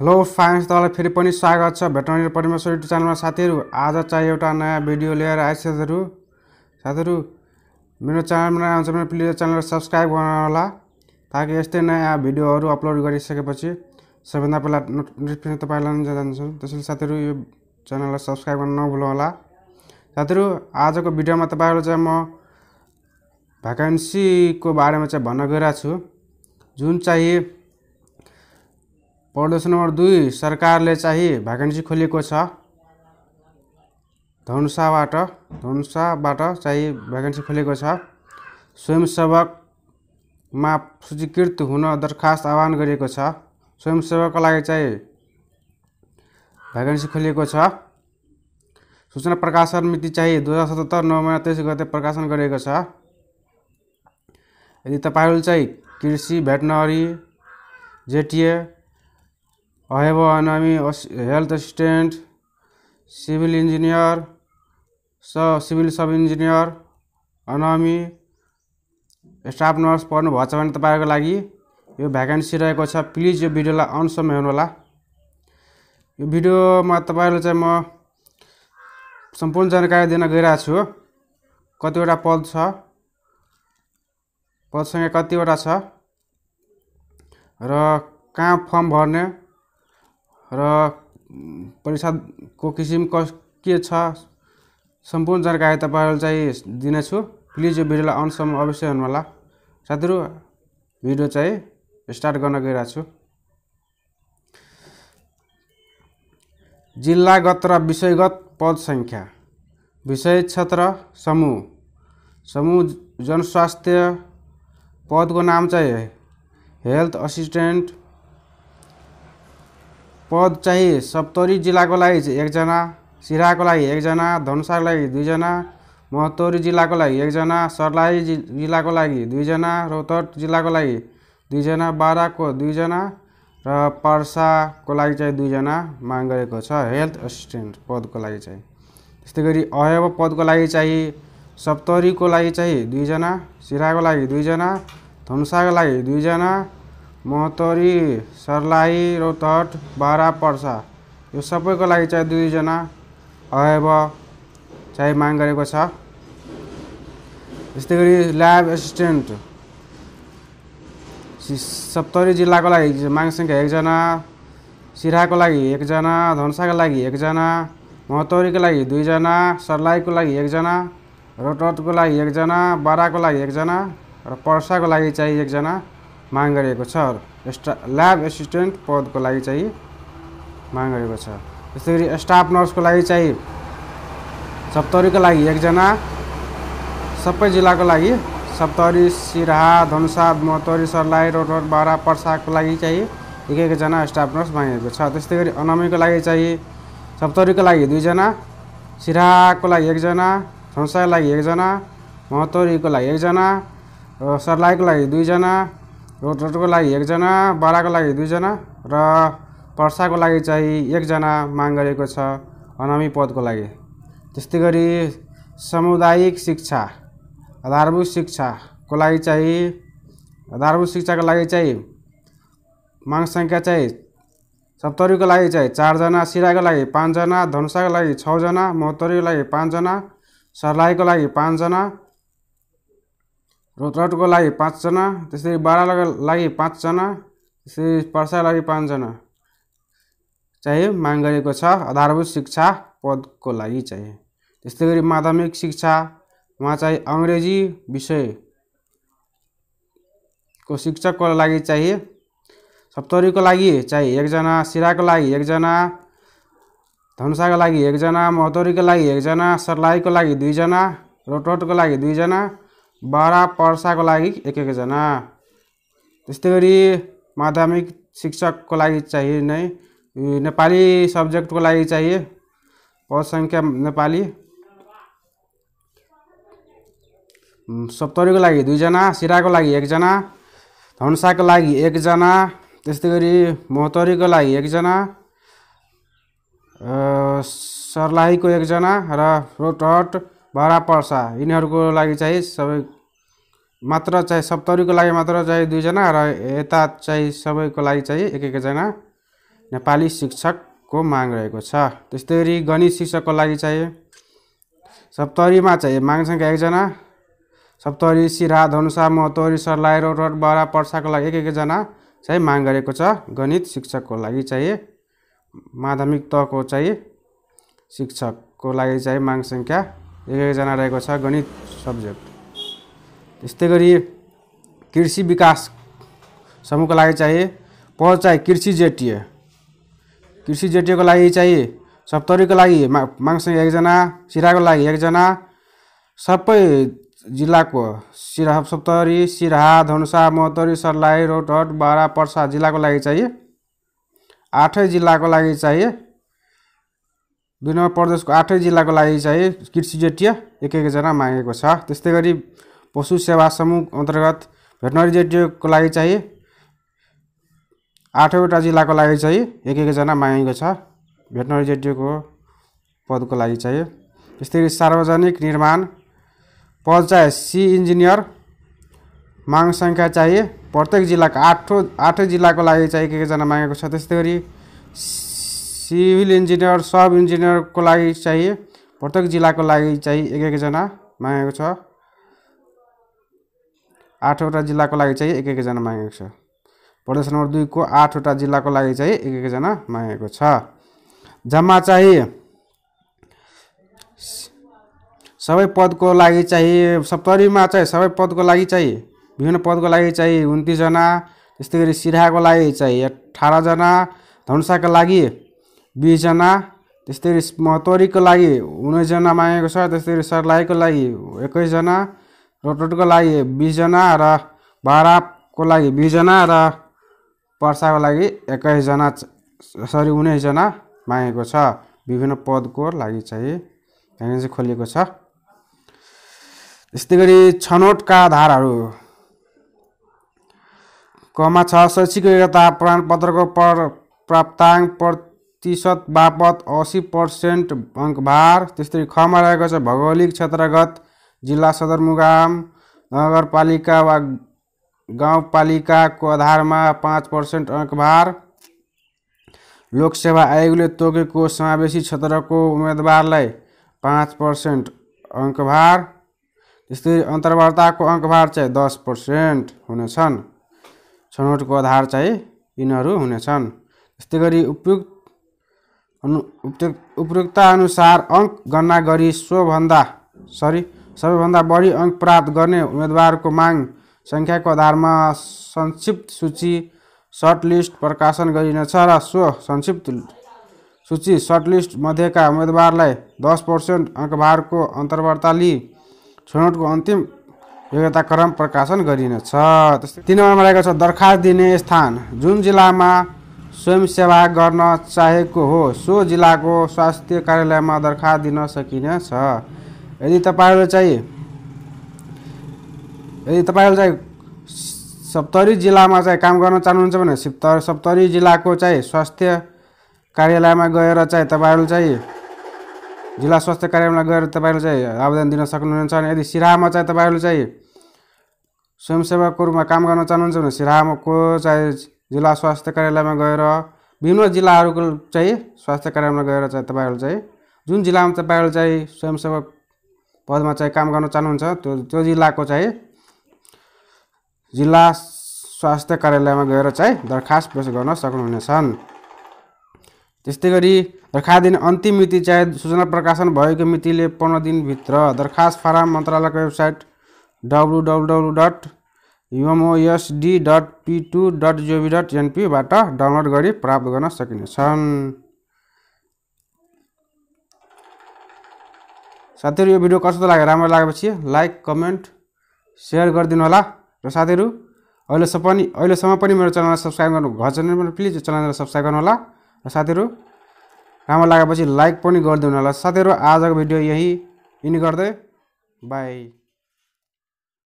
hello fines तपाईँलाई फेरि पनि स्वागत छ भेटनेरी परमेश्वर युट्युब च्यानलमा साथीहरू आज चाहिँ एउटा नयाँ भिडियो लिएर आएछ साथीहरू साथीहरू मेरो च्यानलमा नयाँ आउँछ भने प्लिज च्यानललाई सब्सक्राइब गर्नुहोला ताकि यस्तै नयाँ भिडियोहरू अपलोड गरिसकेपछि सबैभन्दा पहिला नोटिफिकेसन तपाईँलाई नै जान्छु त्यसैले साथीहरू यो च्यानललाई सब्सक्राइब गर्न होला साथीहरू आजको भिडियोमा तपाईँहरू चाहिँ म भ्याकेन्सीको बारेमा चाहिँ भन्न गइरहेको छु जुन चाहिँ प्रदर्शन नम्बर दुई सरकारले चाहिँ भ्याकेन्सी खोलेको छ धनुषाबाट धनुषाबाट चाहिँ भ्याकेन्सी खोलेको छ स्वयंसेवकमा सूचीकृत हुन दरखास्त आह्वान गरिएको छ स्वयंसेवकको लागि चाहिँ भ्याकेन्सी खोलिएको छ सूचना प्रकाशन मिति चाहिँ दुई हजार सतहत्तर नौ महिना तेइस गते प्रकाशन गरिएको छ यदि तपाईँहरू चाहिँ कृषि veterinary JTA I have an army health assistant, civil engineer, so civil sub engineer, an staff nurse भएको छ भने तपाईँहरूको लागि यो भ्याकेन्सी रहेको छ प्लिज यो भिडियोलाई अनसम्म हेर्नुहोला यो भिडियोमा तपाईँहरू चाहिँ म सम्पूर्ण जानकारी दिन गइरहेको छु कतिवटा पद छ पदसँग कतिवटा छ र कहाँ फर्म भर्ने र परिषदको किसिम कस के छ सम्पूर्ण जानकारी तपाईँहरू चाहिँ दिनेछु प्लिज यो भिडियोलाई अनसम्म अवश्य होला साथीहरू भिडियो चाहिँ स्टार्ट गर्न गइरहेको छु जिल्लागत र विषयगत पद सङ्ख्या विषय क्षेत्र समूह समूह जनस्वास्थ्य पदको नाम चाहिँ हेल्थ असिस्टेन्ट पद चाहिँ सप्तरी जिल्लाको लागि चाहिँ एकजना सिराको लागि एकजना धनुषाको लागि दुईजना महत्तरी जिल्लाको लागि एकजना सर्लाही जिल्लाको लागि दुईजना रोहतट जिल्लाको लागि दुईजना बाराको दुईजना र पर्साको लागि चाहिँ दुईजना माग गरेको छ हेल्थ असिस्टेन्ट पदको लागि चाहिँ त्यस्तै गरी अयव पदको लागि चाहिँ सप्तरीको लागि चाहिँ दुईजना सिराको लागि दुईजना धनुषाको लागि दुईजना महतरी सर्लाही रौतहट बारा पर्सा यो सबैको लागि चाहिँ दुईजना अयव चाहिँ माग गरेको छ त्यस्तै गरी ल्याब एसिस्टेन्ट सप्तरी जिल्लाको लागि माग सङ्ख्या एकजना सिराको लागि एकजना धनसाको लागि एकजना महतौरीको लागि दुईजना सर्लाहीको लागि एकजना रोटको लागि एकजना बाराको लागि एकजना र पर्साको लागि चाहिँ एकजना माग गरिएको छ स्टा ल्याब एसिस्टेन्ट पदको लागि चाहिँ माग गरेको छ त्यस्तै गरी स्टाफ नर्सको लागि चाहिँ सप्तरीको लागि एकजना सबै जिल्लाको लागि सप्तरी सिराहा धनुषा मतरी सर्लाई रोड रोड बारा पर्साको लागि चाहिँ एक एकजना स्टाफ नर्स मागेको छ त्यस्तै गरी अनामीको लागि चाहिँ सप्तरीको लागि दुईजना सिराहाको लागि एकजना धनुषाको लागि एकजना महतरीको लागि एकजना र सर्लाहीको लागि दुईजना रोड रोडको लागि एकजना बडाको लागि दुईजना र पर्साको लागि चाहिँ एकजना माग गरेको छ अनामी पदको लागि त्यस्तै गरी सामुदायिक शिक्षा आधारभूत शिक्षाको लागि चाहिँ आधारभूत शिक्षाको लागि चाहिँ माग सङ्ख्या चाहिँ सप्तरीको लागि चाहिँ चारजना सिराको लागि पाँचजना धनुषाको लागि छजना महोत्तरीको लागि पाँचजना सर्लाहीको लागि पाँचजना र रडको लागि पाँचजना त्यसरी बाह्रको लागि पाँचजना त्यसरी पर्सा लागि पाँचजना चाहिँ माग गरेको छ आधारभूत शिक्षा पदको लागि चाहिँ त्यस्तै गरी माध्यमिक शिक्षामा चाहिँ अङ्ग्रेजी विषयको शिक्षकको लागि चाहिँ सप्तरीको लागि चाहिँ एकजना सिराको लागि एकजना धनुषाको लागि एकजना महतोरीको लागि एकजना सर्लाहीको लागि दुईजना र लागि दुईजना बारा पर्साको लागि एक एकजना त्यस्तै गरी माध्यमिक शिक्षकको लागि चाहिए नै नेपाली सब्जेक्टको लागि चाहिए पदसङ्ख्या नेपाली सप्तरीको लागि दुईजना सिराको लागि एकजना धनुषाको लागि एकजना त्यस्तै गरी महोत्तरीको लागि एकजना सर्लाहीको एकजना र रोटहट भरा पर्सा यिनीहरूको लागि चाहिँ सबै मात्र चाहिँ सप्तरीको लागि मात्र चाहिँ दुईजना र यता चाहिँ सबैको लागि चाहिँ एक एकजना नेपाली शिक्षकको माग रहेको छ त्यस्तै गरी गणित शिक्षकको लागि चाहिँ सप्तरीमा चाहिँ माग सङ्ख्या एकजना सप्तरी सिरा धनुषा महतोरी सर्लाई रोड बारा पर्साको लागि एक एकजना चाहिँ माग गरेको छ गणित शिक्षकको लागि चाहिँ माध्यमिक तहको चाहिँ शिक्षकको लागि चाहिँ माग सङ्ख्या एक एकजना रहेको छ गणित सब्जेक्ट त्यस्तै गरी कृषि विकास समूहको लागि चाहिँ पहल चाहिँ कृषि जेटिए कृषि जेटिएको लागि चाहिँ सप्तरीको लागि मा माङसँग एकजना सिराको लागि एकजना सबै जिल्लाको सिरा सप्तरी सिराहा धनुषा महतरी सर्लाही रोटहट बारा पर्सा जिल्लाको लागि चाहिँ आठै जिल्लाको लागि चाहिँ विनोद प्रदेशको आठै जिल्लाको लागि चाहिँ कृषि जेटिए एक एकजना मागेको छ त्यस्तै गरी पशु सेवा समूह अन्तर्गत भेटनरी जेटिओको लागि चाहिँ आठवटा जिल्लाको लागि चाहिँ एक एकजना मागेको छ भेटनरी जेटिओको पदको लागि चाहिँ त्यस्तै सार्वजनिक निर्माण पद चाहिँ सी इन्जिनियर माग सङ्ख्या चाहिँ प्रत्येक जिल्लाको आठौँ आठै जिल्लाको लागि चाहिँ एक एकजना मागेको छ त्यस्तै गरी सिभिल इन्जिनियर सब इन्जिनियरको लागि चाहिँ प्रत्येक जिल्लाको लागि चाहिँ एक एकजना मागेको छ आठवटा जिल्लाको लागि चाहिँ एक एकजना मागेको छ प्रदेश नम्बर दुईको आठवटा जिल्लाको लागि चाहिँ एक एकजना मागेको छ जम्मा चाहिँ सबै पदको लागि चाहिँ सप्तरीमा चाहिँ सबै पदको लागि चाहिँ विभिन्न पदको लागि चाहिँ उन्तिसजना त्यस्तै गरी सिराहाको लागि चाहिँ अठारजना धनुषाको लागि बिसजना त्यस्तै गरी महतोरीको लागि उन्नाइसजना मागेको छ त्यस्तै गरी सर्लाहीको लागि एक्काइसजना रोटोटको लागि बिसजना र भाडाको लागि बिसजना र पर्साको लागि एक्काइसजना सरी उन्नाइसजना मागेको छ विभिन्न पदको लागि चाहिँ भ्याकेन्सी खोलिएको छ त्यस्तै गरी छनौटका आधारहरू कमा छ शैक्षिक योग्यता प्रमाणपत्रको पर प्राप्ताङ्क प्रतिशत बापत असी पर्सेन्ट अङ्क भार त्यस्तै खमा रहेको छ भौगोलिक क्षेत्रगत जिल्ला सदरमुकाम नगरपालिका वा गाउँपालिकाको आधारमा पाँच पर्सेन्ट अङ्कभार लोकसेवा आयोगले तोकेको समावेशी क्षेत्रको उम्मेदवारलाई पाँच पर्सेन्ट अङ्कभार त्यस्तै अन्तर्वार्ताको अङ्कभार चाहिँ दस पर्सेन्ट हुनेछन् छनौटको आधार चाहिँ यिनीहरू हुनेछन् त्यस्तै गरी उपयुक्त अनु अनुसार अङ्क गणना गरी सोभन्दा सरी सबैभन्दा बढी अङ्क प्राप्त गर्ने उम्मेदवारको माग सङ्ख्याको आधारमा संक्षिप्त सूची सर्टलिस्ट प्रकाशन गरिनेछ र सो संक्षिप्त सूची सर्टलिस्ट मध्येका उम्मेदवारलाई दस पर्सेन्ट अङ्कभारको अन्तर्वार्ता लिई छनौटको अन्तिम योग्यताक्रम प्रकाशन गरिनेछ त्यस्तै तिन नम्बरमा रहेको छ दरखास्त दिने स्थान जुन जिल्लामा स्वयंसेवा गर्न चाहेको हो सो जिल्लाको स्वास्थ्य कार्यालयमा दरखास्त दिन सकिनेछ यदि तपाईँहरू चाहिँ यदि तपाईँहरू चाहिँ सप्तरी जिल्लामा चाहिँ काम गर्न चाहनुहुन्छ भने सिप्त सप्तरी जिल्लाको चाहिँ स्वास्थ्य कार्यालयमा गएर चाहिँ तपाईँहरू चाहिँ जिल्ला स्वास्थ्य कार्यालयमा गएर तपाईँहरू चाहिँ आवेदन दिन सक्नुहुन्छ अनि यदि सिराहामा चाहिँ तपाईँहरू चाहिँ स्वयंसेवकको रूपमा काम गर्न चाहनुहुन्छ भने सिराहाको चाहिँ जिल्ला स्वास्थ्य कार्यालयमा गएर विभिन्न जिल्लाहरूको चाहिँ स्वास्थ्य कार्यालयमा गएर चाहिँ तपाईँहरू चाहिँ जुन जिल्लामा तपाईँहरू चाहिँ स्वयंसेवक पदमा चाहिँ काम गर्न चाहनुहुन्छ त्यो त्यो जिल्लाको चाहिँ जिल्ला स्वास्थ्य कार्यालयमा गएर चाहिँ दरखास्त पेस गर्न सक्नुहुनेछन् त्यस्तै गरी दरखास्त दिन अन्तिम मिति चाहे सूचना प्रकाशन भएको मितिले पन्ध्र दिनभित्र दरखास्त फारम मन्त्रालयको website W W W dot UMOSD dot P two dot GOV dot एनपीबाट डाउनलोड गरी प्राप्त गर्न सकिनेछन् साथीहरू यो भिडियो कस्तो लाग्यो राम्रो लागेपछि लाइक कमेन्ट सेयर गरिदिनु होला र साथीहरू अहिलेसम्म पनि अहिलेसम्म पनि मेरो च्यानललाई सब्सक्राइब गर्नु घर छैन भने प्लिज च्यानललाई सब्सक्राइब गर्नु होला र साथीहरू राम्रो लागेपछि लाइक पनि गरिदिनु होला साथीहरू आजको भिडियो यही यिनी गर्दै बाई